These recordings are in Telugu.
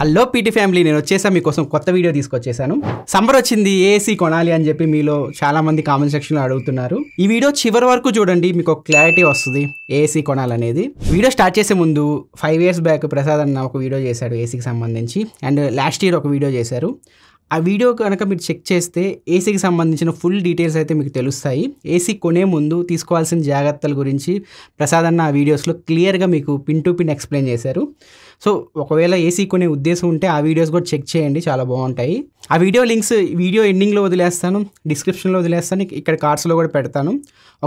హలో పీటీ ఫ్యామిలీ నేను వచ్చేసా మీకోసం కొత్త వీడియో తీసుకొచ్చేసాను సమ్మర్ వచ్చింది ఏసీ కొనాలి అని చెప్పి మీలో చాలా మంది కామెంట్ లో అడుగుతున్నారు ఈ వీడియో చివరి వరకు చూడండి మీకు ఒక క్లారిటీ వస్తుంది ఏసీ కొనాలనేది వీడియో స్టార్ట్ చేసే ముందు ఫైవ్ ఇయర్స్ బ్యాక్ ప్రసాద్ అన్న ఒక వీడియో చేశాడు ఏసీకి సంబంధించి అండ్ లాస్ట్ ఇయర్ ఒక వీడియో చేశారు ఆ వీడియో కనుక మీరు చెక్ చేస్తే ఏసీకి సంబంధించిన ఫుల్ డీటెయిల్స్ అయితే మీకు తెలుస్తాయి ఏసీ కొనే ముందు తీసుకోవాల్సిన జాగ్రత్తల గురించి ప్రసాద్ అన్న ఆ వీడియోస్లో క్లియర్గా మీకు పిన్ టు పిన్ ఎక్స్ప్లెయిన్ చేశారు సో ఒకవేళ ఏసీ కొనే ఉద్దేశం ఉంటే ఆ వీడియోస్ కూడా చెక్ చేయండి చాలా బాగుంటాయి ఆ వీడియో లింక్స్ వీడియో ఎండింగ్లో వదిలేస్తాను డిస్క్రిప్షన్లో వదిలేస్తాను ఇక్కడ కార్డ్స్లో కూడా పెడతాను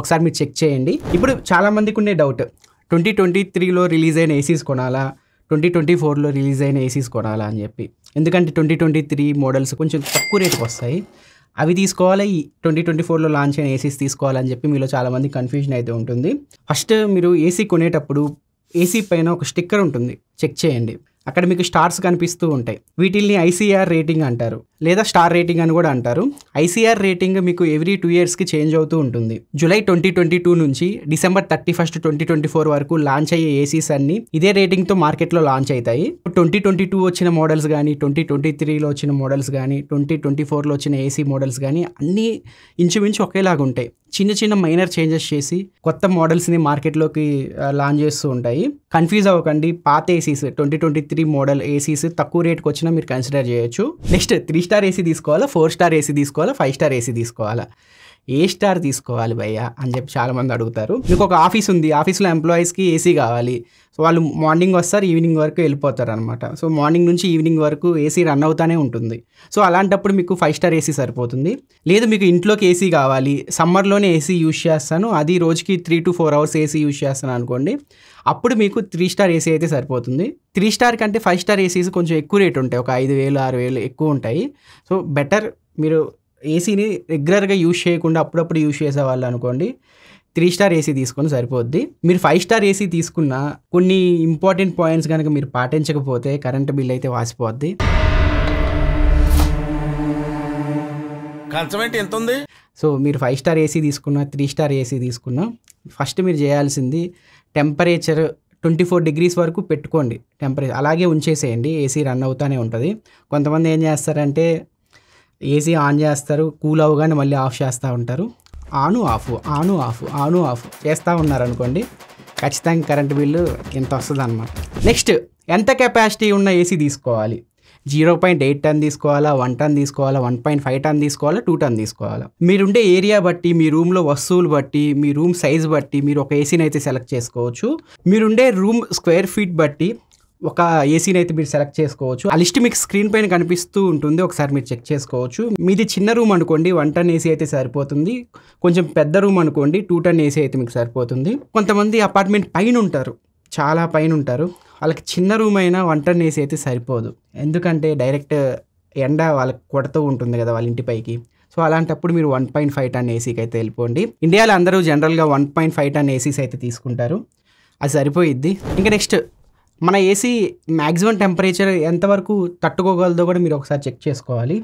ఒకసారి మీరు చెక్ చేయండి ఇప్పుడు చాలామందికి ఉండే డౌట్ ట్వంటీ ట్వంటీ త్రీలో రిలీజ్ అయిన ఏసీస్ కొనాలా ట్వంటీ ట్వంటీ ఫోర్లో రిలీజ్ అయిన ఏసీస్ కొనాలా అని చెప్పి ఎందుకంటే ట్వంటీ ట్వంటీ త్రీ మోడల్స్ కొంచెం తక్కువ రేటుకు వస్తాయి అవి తీసుకోవాలి ట్వంటీ ట్వంటీ ఫోర్లో లాంచ్ అయిన ఏసీస్ తీసుకోవాలని చెప్పి మీలో చాలామంది కన్ఫ్యూజన్ అయితే ఉంటుంది ఫస్ట్ మీరు ఏసీ కొనేటప్పుడు ఏసీ పైన ఒక స్టిక్కర్ ఉంటుంది చెక్ చేయండి అక్కడ మీకు స్టార్స్ కనిపిస్తూ ఉంటాయి వీటిల్ని ఐసీఆర్ రేటింగ్ అంటారు లేదా స్టార్ రేటింగ్ అని కూడా అంటారు ఐసీఆర్ రేటింగ్ మీకు ఎవ్రీ టూ ఇయర్స్కి చేంజ్ అవుతూ ఉంటుంది జూలై ట్వంటీ ట్వంటీ టూ నుంచి December thirty first twenty twenty four వరకు లాంచ్ అయ్యే ఏసీస్ అన్ని ఇదే రేటింగ్తో మార్కెట్లో లాంచ్ అవుతాయి ట్వంటీ ట్వంటీ టూ వచ్చిన మోడల్స్ కానీ ట్వంటీ ట్వంటీ త్రీలో వచ్చిన మోడల్స్ కానీ ట్వంటీ ట్వంటీ ఫోర్లో వచ్చిన ఏసీ మోడల్స్ కానీ అన్నీ ఇంచుమించు ఒకేలాగా ఉంటాయి చిన్న చిన్న మైనర్ చేంజెస్ చేసి కొత్త మోడల్స్ని మార్కెట్లోకి లాంచ్ చేస్తూ ఉంటాయి కన్ఫ్యూజ్ అవ్వకండి పాత ACs twenty twenty three model ACs తక్కువ రేట్కి వచ్చినా మీరు కన్సిడర్ చేయొచ్చు నెక్స్ట్ త్రీ స్టార్ ఏసీ తీసుకోవాలా ఫోర్ స్టార్ ఏసీ తీసుకోవాలా ఫైవ్ స్టార్ ఏసీ తీసుకోవాలా ఏ స్టార్ తీసుకోవాలి భయ్య అని చెప్పి చాలామంది అడుగుతారు మీకు ఒక ఆఫీస్ ఉంది ఆఫీస్లో ఎంప్లాయీస్కి ఏసీ కావాలి సో వాళ్ళు మార్నింగ్ వస్తారు ఈవినింగ్ వరకు వెళ్ళిపోతారు అనమాట సో మార్నింగ్ నుంచి ఈవినింగ్ వరకు ఏసీ రన్ అవుతానే ఉంటుంది సో అలాంటప్పుడు మీకు ఫైవ్ స్టార్ ఏసీ సరిపోతుంది లేదు మీకు ఇంట్లోకి ఏసీ కావాలి సమ్మర్లోనే ఏసీ యూజ్ చేస్తాను అది రోజుకి three to four hours AC use చేస్తాను అనుకోండి అప్పుడు మీకు త్రీ స్టార్ ఏసీ అయితే సరిపోతుంది త్రీ స్టార్ కంటే ఫైవ్ స్టార్ ఏసీస్ కొంచెం ఎక్కువ రేట్ ఉంటాయి ఒక ఐదు వేలు ఆరు వేలు ఎక్కువ ఉంటాయి సో బెటర్ మీరు ఏసీని రెగ్యులర్గా యూజ్ చేయకుండా అప్పుడప్పుడు యూజ్ చేసేవాళ్ళు అనుకోండి త్రీ స్టార్ ఏసీ తీసుకొని సరిపోద్ది మీరు ఫైవ్ స్టార్ ఏసీ తీసుకున్న కొన్ని ఇంపార్టెంట్ పాయింట్స్ కనుక మీరు పాటించకపోతే కరెంట్ బిల్ అయితే వాసిపోద్ది ఖర్చమేంటి ఎంత ఉంది సో మీరు ఫైవ్ స్టార్ ఏసీ తీసుకున్నా త్రీ స్టార్ ఏసీ తీసుకున్నా ఫస్ట్ మీరు చేయాల్సింది టెంపరేచర్ ట్వంటీ ఫోర్ డిగ్రీస్ వరకు పెట్టుకోండి టెంపరేచర్ అలాగే ఉంచేసేయండి ఏసీ రన్ అవుతూనే ఉంటుంది కొంతమంది ఏం చేస్తారంటే ఏసీ ఆన్ చేస్తారు కూల్ అవ్వగానే మళ్ళీ ఆఫ్ చేస్తూ ఉంటారు ఆను ఆఫ్ ఆను ఆఫ్ ఆను ఆఫ్ చేస్తూ ఉన్నారనుకోండి ఖచ్చితంగా కరెంట్ బిల్లు ఇంత వస్తుంది అనమాట నెక్స్ట్ ఎంత కెపాసిటీ ఉన్న ఏసీ తీసుకోవాలి జీరో పాయింట్ ఎయిట్ టన్ తీసుకోవాలా వన్ టన్ తీసుకోవాలా వన్ పాయింట్ ఫైవ్ టన్ తీసుకోవాలా టూ టన్ తీసుకోవాలా మీరుండే ఏరియా బట్టి మీ రూమ్లో వస్తువులు బట్టి మీ రూమ్ సైజ్ బట్టి మీరు ఒక ఏసీని అయితే సెలెక్ట్ చేసుకోవచ్చు మీరుండే రూమ్ స్క్వేర్ ఫీట్ బట్టి ఒక ఏసీని అయితే మీరు సెలెక్ట్ చేసుకోవచ్చు ఆ లిస్ట్ మీకు స్క్రీన్ పైన కనిపిస్తూ ఉంటుంది ఒకసారి మీరు చెక్ చేసుకోవచ్చు మీది చిన్న రూమ్ అనుకోండి వన్ టన్ ఏసీ అయితే సరిపోతుంది కొంచెం పెద్ద రూమ్ అనుకోండి టూ టన్ ఏసీ అయితే మీకు సరిపోతుంది కొంతమంది అపార్ట్మెంట్ పైన ఉంటారు చాలా పైన ఉంటారు వాళ్ళకి చిన్న రూమ్ అయినా వన్ టన్ ఏసీ అయితే సరిపోదు ఎందుకంటే డైరెక్ట్ ఎండ వాళ్ళకి కొడుతూ ఉంటుంది కదా వాళ్ళ ఇంటిపైకి సో అలాంటప్పుడు మీరు వన్ పాయింట్ ఫైవ్ టన్ ఏసీకి అయితే వెళ్ళిపోండి ఇండియాలో అందరూ జనరల్గా one point five ton ACs అయితే తీసుకుంటారు అది సరిపోయిద్ది ఇంకా నెక్స్ట్ మన ఏసీ మ్యాక్సిమం టెంపరేచర్ ఎంతవరకు తట్టుకోగలదో కూడా మీరు ఒకసారి చెక్ చేసుకోవాలి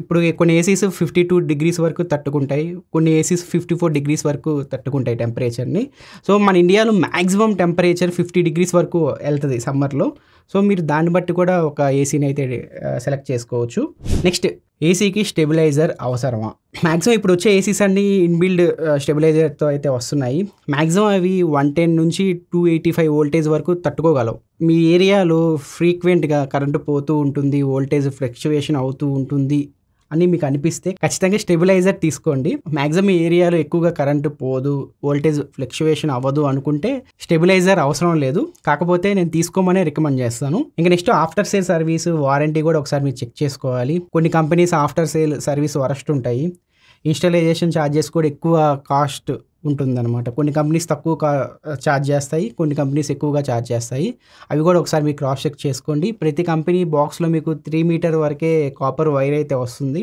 ఇప్పుడు కొన్ని ఏసీస్ ఫిఫ్టీ టూ డిగ్రీస్ వరకు తట్టుకుంటాయి కొన్ని ఏసీస్ ఫిఫ్టీ ఫోర్ డిగ్రీస్ వరకు తట్టుకుంటాయి టెంపరేచర్ని సో మన ఇండియాలో మ్యాక్సిమం టెంపరేచర్ ఫిఫ్టీ డిగ్రీస్ వరకు వెళ్తుంది సమ్మర్లో సో మీరు దాన్ని బట్టి కూడా ఒక ఏసీని అయితే సెలెక్ట్ చేసుకోవచ్చు నెక్స్ట్ ఏసీకి స్టెబిలైజర్ అవసరమా మ్యాక్సిమం ఇప్పుడు వచ్చే ఏసీస్ అన్ని ఇన్బిల్డ్ స్టెబిలైజర్తో అయితే వస్తున్నాయి మ్యాక్సిమం అవి వన్ టెన్ నుంచి టూ ఎయిటీ ఫైవ్ వోల్టేజ్ వరకు తట్టుకోగలవు మీ ఏరియాలో ఫ్రీక్వెంట్గా కరెంటు పోతూ ఉంటుంది వోల్టేజ్ ఫ్లక్చుయేషన్ అవుతూ ఉంటుంది అని మీకు అనిపిస్తే ఖచ్చితంగా స్టెబిలైజర్ తీసుకోండి మ్యాక్సిమం ఏరియాలో ఎక్కువగా కరెంటు పోదు వోల్టేజ్ ఫ్లక్చుయేషన్ అవ్వదు అనుకుంటే స్టెబిలైజర్ అవసరం లేదు కాకపోతే నేను తీసుకోమనే రికమెండ్ చేస్తాను ఇంకా next after sale service warranty కూడా ఒకసారి మీరు చెక్ చేసుకోవాలి కొన్ని companies after sale service worst ఉంటాయి ఇన్స్టలైజేషన్ ఛార్జెస్ కూడా ఎక్కువ కాస్ట్ ఉంటుందన్నమాట కొన్ని కంపెనీస్ తక్కువ ఛార్జ్ చేస్తాయి కొన్ని కంపెనీస్ ఎక్కువగా ఛార్జ్ చేస్తాయి అవి కూడా ఒకసారి మీరు క్రాస్ చెక్ చేసుకోండి ప్రతి కంపెనీ బాక్స్లో మీకు త్రీ మీటర్ వరకే కాపర్ వైర్ అయితే వస్తుంది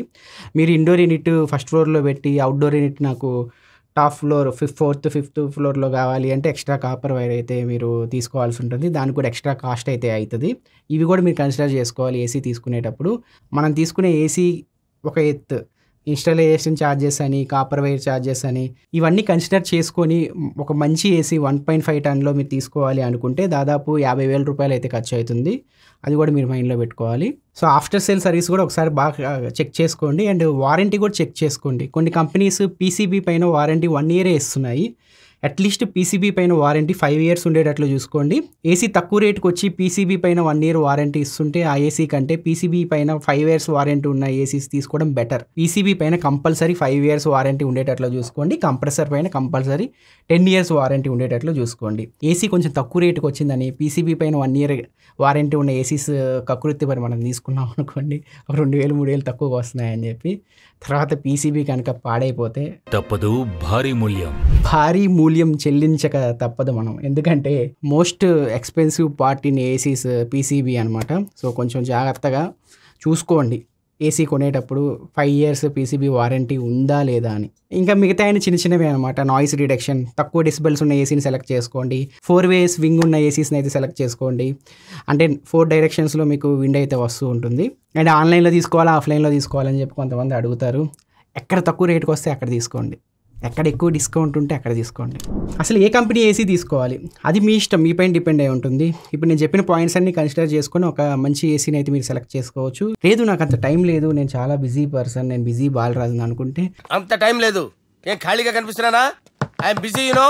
మీరు ఇండోర్ యూనిట్ ఫస్ట్ ఫ్లోర్లో పెట్టి అవుట్డోర్ యూనిట్ నాకు top floor fifth fourth fifth ఫ్లోర్లో కావాలి అంటే ఎక్స్ట్రా కాపర్ వైర్ అయితే మీరు తీసుకోవాల్సి ఉంటుంది దానికి కూడా ఎక్స్ట్రా కాస్ట్ అయితే అవుతుంది ఇవి కూడా మీరు కన్సిడర్ చేసుకోవాలి ఏసీ తీసుకునేటప్పుడు మనం తీసుకునే ఏసీ ఒక ఎత్తు ఇన్స్టాలేషన్ ఛార్జెస్ అని కాపర్ వైర్ ఛార్జెస్ అని ఇవన్నీ కన్సిడర్ చేసుకొని ఒక మంచి ఏసీ వన్ పాయింట్ ఫైవ్ టన్లో మీరు తీసుకోవాలి అనుకుంటే దాదాపు యాభై వేల రూపాయలు అయితే ఖర్చు అవుతుంది అది కూడా మీరు మైండ్లో పెట్టుకోవాలి సో ఆఫ్టర్ సేల్ సర్వీస్ కూడా ఒకసారి బాగా చెక్ చేసుకోండి అండ్ వారంటీ కూడా చెక్ చేసుకోండి కొన్ని కంపెనీస్ పీసీబీ పైన వారంటీ వన్ ఇయరే ఇస్తున్నాయి అట్లీస్ట్ పీసీబీ పైన వారంటీ ఫైవ్ ఇయర్స్ ఉండేటట్లు చూసుకోండి ఏసీ తక్కువ రేటుకు వచ్చి పీసీబీ పైన వన్ ఇయర్ వారంటీ ఇస్తుంటే ఆ ఏసీ కంటే పీసీబీ పైన ఫైవ్ ఇయర్స్ వారంటీ ఉన్న ఏసీస్ తీసుకోవడం బెటర్ పీసీబీ పైన కంపల్సరీ ఫైవ్ ఇయర్స్ వారంటీ ఉండేటట్లు చూసుకోండి కంప్రెసర్ పైన కంపల్సరీ టెన్ ఇయర్స్ వారంటీ ఉండేటట్లు చూసుకోండి ఏసీ కొంచెం తక్కువ రేటుకి వచ్చిందని పీసీబీ పైన వన్ ఇయర్ వారంటీ ఉన్న ఏసీస్ కకృతి పని మనం తీసుకున్నాం అనుకోండి రెండు వేలు మూడు వేలు తక్కువగా వస్తున్నాయని చెప్పి తర్వాత పీసీబీ కనుక పాడైపోతే తప్పదు భారీ మూల్యం భారీ మూల్యం మూల్యం చెల్లించక తప్పదు మనం ఎందుకంటే most expensive part in ACs PCB అనమాట సో కొంచెం జాగ్రత్తగా చూసుకోండి ఏసీ కొనేటప్పుడు ఫైవ్ ఇయర్స్ పీసీబీ వారంటీ ఉందా లేదా అని ఇంకా మిగతా అయిన చిన్న చిన్నవి అనమాట నాయిస్ డిడక్షన్ తక్కువ డిసిబల్స్ ఉన్న ఏసీని సెలెక్ట్ చేసుకోండి ఫోర్ వేస్ వింగ్ ఉన్న ఏసీస్ని అయితే సెలెక్ట్ చేసుకోండి అంటే ఫోర్ డైరెక్షన్స్లో మీకు విండ్ అయితే వస్తూ ఉంటుంది అండ్ ఆన్లైన్లో తీసుకోవాలా ఆఫ్లైన్లో తీసుకోవాలని చెప్పి కొంతమంది అడుగుతారు ఎక్కడ తక్కువ రేటుకు వస్తే అక్కడ తీసుకోండి ఎక్కడ ఎక్కువ డిస్కౌంట్ ఉంటే అక్కడ తీసుకోండి అసలు ఏ కంపెనీ ఏసీ తీసుకోవాలి అది మీ ఇష్టం మీపైన డిపెండ్ అయి ఉంటుంది ఇప్పుడు నేను చెప్పిన పాయింట్స్ అన్ని కన్సిడర్ చేసుకొని ఒక మంచి ఏసీని అయితే మీరు సెలెక్ట్ చేసుకోవచ్చు లేదు నాకు అంత టైం లేదు నేను చాలా బిజీ పర్సన్ నేను బిజీ బాలరాజు అనుకుంటే అంత టైం లేదు ఏం ఖాళీగా కనిపిస్తున్నానా ఐఎమ్ బిజీ యూనో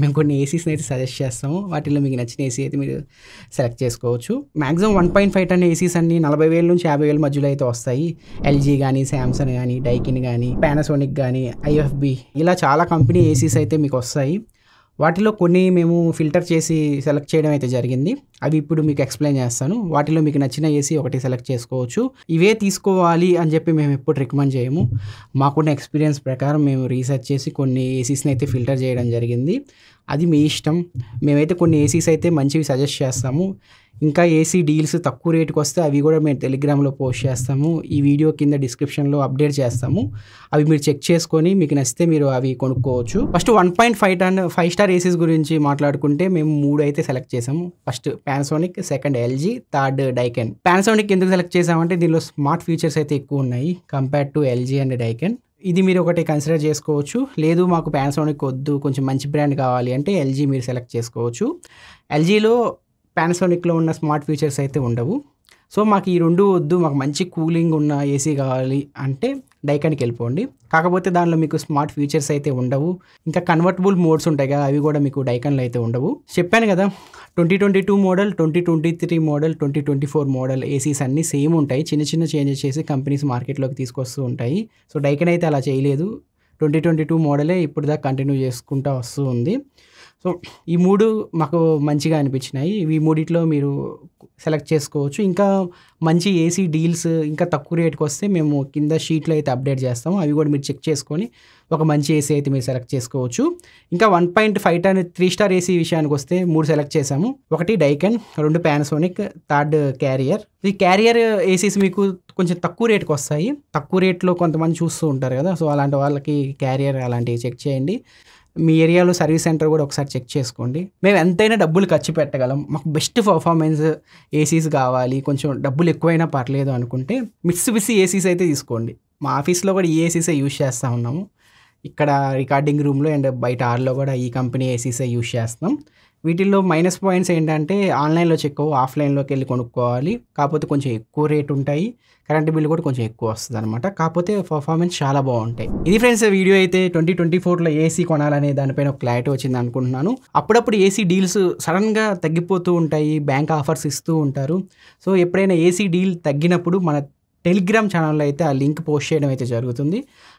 మేము కొన్ని ఏసీస్ని అయితే సజెస్ట్ చేస్తాము వాటిలో మీకు నచ్చిన ఏసీ అయితే మీరు సెలెక్ట్ చేసుకోవచ్చు maximum one point five ton ACs అన్ని నలభై వేల నుంచి యాభై వేల మధ్యలో అయితే వస్తాయి ఎల్జీ కానీ శాంసంగ్ కానీ డైకిన్ కానీ పానాసోనిక్ కానీ ఐఎఫ్బి ఇలా చాలా కంపెనీ ఏసీస్ అయితే మీకు వస్తాయి వాటిలో కొన్ని మేము ఫిల్టర్ చేసి సెలెక్ట్ చేయడం అయితే జరిగింది అవి ఇప్పుడు మీకు ఎక్స్ప్లెయిన్ చేస్తాను వాటిలో మీకు నచ్చిన ఏసీ ఒకటి సెలెక్ట్ చేసుకోవచ్చు ఇవే తీసుకోవాలి అని చెప్పి మేము ఎప్పుడు రికమెండ్ చేయము మాకున్న ఎక్స్పీరియన్స్ ప్రకారం మేము రీసెర్చ్ చేసి కొన్ని ఏసీస్ని అయితే ఫిల్టర్ చేయడం జరిగింది అది మీ ఇష్టం మేమైతే కొన్ని ఏసీస్ అయితే మంచివి సజెస్ట్ చేస్తాము ఇంకా ఏసీ డీల్స్ తక్కువ రేటుకి వస్తే అవి కూడా మేము టెలిగ్రామ్లో పోస్ట్ చేస్తాము ఈ వీడియో కింద డిస్క్రిప్షన్లో అప్డేట్ చేస్తాము అవి మీరు చెక్ చేసుకొని మీకు నచ్చితే మీరు అవి కొనుక్కోవచ్చు first one point five ton five star ACs గురించి మాట్లాడుకుంటే మేము మూడు అయితే సెలెక్ట్ చేసాము first Panasonic second LG third Daikin Panasonic ఎందుకు సెలెక్ట్ చేసామంటే దీనిలో స్మార్ట్ ఫీచర్స్ అయితే ఎక్కువ ఉన్నాయి compared to LG and Daikin ఇది మీరు ఒకటి కన్సిడర్ చేసుకోవచ్చు లేదు మాకు పానాసోనిక్ వద్దు కొంచెం మంచి బ్రాండ్ కావాలి అంటే ఎల్జీ మీరు సెలెక్ట్ చేసుకోవచ్చు ఎల్జీలో ప్యానసోనిక్లో ఉన్న స్మార్ట్ ఫీచర్స్ అయితే ఉండవు సో మాకు ఈ రెండు వద్దు మాకు మంచి కూలింగ్ ఉన్న ఏసీ కావాలి అంటే డైకాన్కి వెళ్ళిపోండి కాకపోతే దానిలో మీకు స్మార్ట్ ఫీచర్స్ అయితే ఉండవు ఇంకా కన్వర్టబుల్ మోడ్స్ ఉంటాయి కదా అవి కూడా మీకు డైకాన్లో అయితే ఉండవు చెప్పాను కదా twenty twenty two model twenty twenty three model twenty twenty four model ACs అన్నీ సేమ్ ఉంటాయి చిన్న చిన్న చేంజెస్ చేసి కంపెనీస్ మార్కెట్లోకి తీసుకొస్తూ ఉంటాయి సో డైకన్ అయితే అలా చేయలేదు ట్వంటీ ట్వంటీ టూ మోడలే ఇప్పుడు దాకా కంటిన్యూ చేసుకుంటూ వస్తూ ఉంది సో ఈ మూడు మాకు మంచిగా అనిపించినాయి ఈ మూడిట్లో మీరు సెలెక్ట్ చేసుకోవచ్చు ఇంకా మంచి ఏసీ డీల్స్ ఇంకా తక్కువ రేట్కి వస్తే మేము కింద షీట్లో అయితే అప్డేట్ చేస్తాము అవి కూడా మీరు చెక్ చేసుకొని ఒక మంచి ఏసీ అయితే మీరు సెలెక్ట్ చేసుకోవచ్చు ఇంకా one point five ton three star AC విషయానికి వస్తే మూడు సెలెక్ట్ చేసాము ఒకటి డైకెన్ రెండు ప్యానసోనిక్ థర్డ్ క్యారియర్ ఈ క్యారియర్ ఏసీస్ మీకు కొంచెం తక్కువ రేట్కి వస్తాయి తక్కువ రేట్లో కొంతమంది చూస్తూ ఉంటారు కదా సో అలాంటి వాళ్ళకి క్యారియర్ అలాంటివి చెక్ చేయండి మీ ఏరియాలో సర్వీస్ సెంటర్ కూడా ఒకసారి చెక్ చేసుకోండి మేము ఎంతైనా డబ్బులు ఖర్చు పెట్టగలం మాకు బెస్ట్ పర్ఫార్మెన్స్ ఏసీస్ కావాలి కొంచెం డబ్బులు ఎక్కువైనా పర్లేదు అనుకుంటే మిస్సు బిసి ఏసీస్ అయితే తీసుకోండి మా ఆఫీస్లో కూడా ఈ ఏసీసే యూజ్ చేస్తూ ఉన్నాము ఇక్కడ రికార్డింగ్ రూమ్లో అండ్ బయట ఆర్లో కూడా ఈ కంపెనీ ఏసీసే యూజ్ చేస్తాం వీటిల్లో మైనస్ పాయింట్స్ ఏంటంటే ఆన్లైన్లో అవ్వు ఆఫ్లైన్లోకి వెళ్ళి కొనుక్కోవాలి కాకపోతే కొంచెం ఎక్కువ రేట్ ఉంటాయి కరెంట్ బిల్ కూడా కొంచెం ఎక్కువ వస్తుంది అనమాట కాకపోతే పర్ఫార్మెన్స్ చాలా బాగుంటాయి ఇది ఫ్రెండ్స్ వీడియో అయితే ట్వంటీ ట్వంటీ ఫోర్లో ఏసీ కొనాలనే దానిపైన ఒక క్లారిటీ వచ్చింది అనుకుంటున్నాను అప్పుడప్పుడు ఏసీ డీల్స్ సడన్గా తగ్గిపోతూ ఉంటాయి బ్యాంక్ ఆఫర్స్ ఇస్తూ ఉంటారు సో ఎప్పుడైనా ఏసీ డీల్ తగ్గినప్పుడు మన టెలిగ్రామ్ ఛానల్లో అయితే ఆ లింక్ పోస్ట్ చేయడం అయితే జరుగుతుంది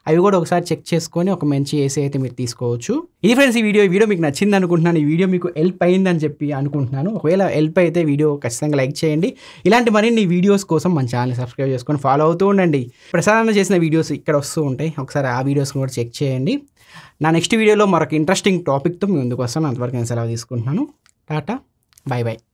అవి కూడా ఒకసారి చెక్ చేసుకొని ఒక మంచి ఏసీ అయితే మీరు తీసుకోవచ్చు ఇది ఫ్రెండ్స్ ఈ వీడియో వీడియో మీకు నచ్చింది అనుకుంటున్నాను ఈ వీడియో మీకు హెల్ప్ అయిందని చెప్పి అనుకుంటున్నాను ఒకవేళ హెల్ప్ అయితే వీడియో ఖచ్చితంగా లైక్ చేయండి ఇలాంటి మరిన్ని వీడియోస్ కోసం మన ఛానల్ సబ్స్క్రైబ్ చేసుకొని ఫాలో అవుతూ ఉండండి ప్రసాదన చేసిన వీడియోస్ ఇక్కడ వస్తూ ఉంటాయి ఒకసారి ఆ వీడియోస్ కూడా చెక్ చేయండి నా నెక్స్ట్ వీడియోలో మరొక ఇంట్రెస్టింగ్ టాపిక్తో మీ ముందుకు వస్తాను అంతవరకు నేను సెలవు తీసుకుంటున్నాను టాటా బాయ్ బాయ్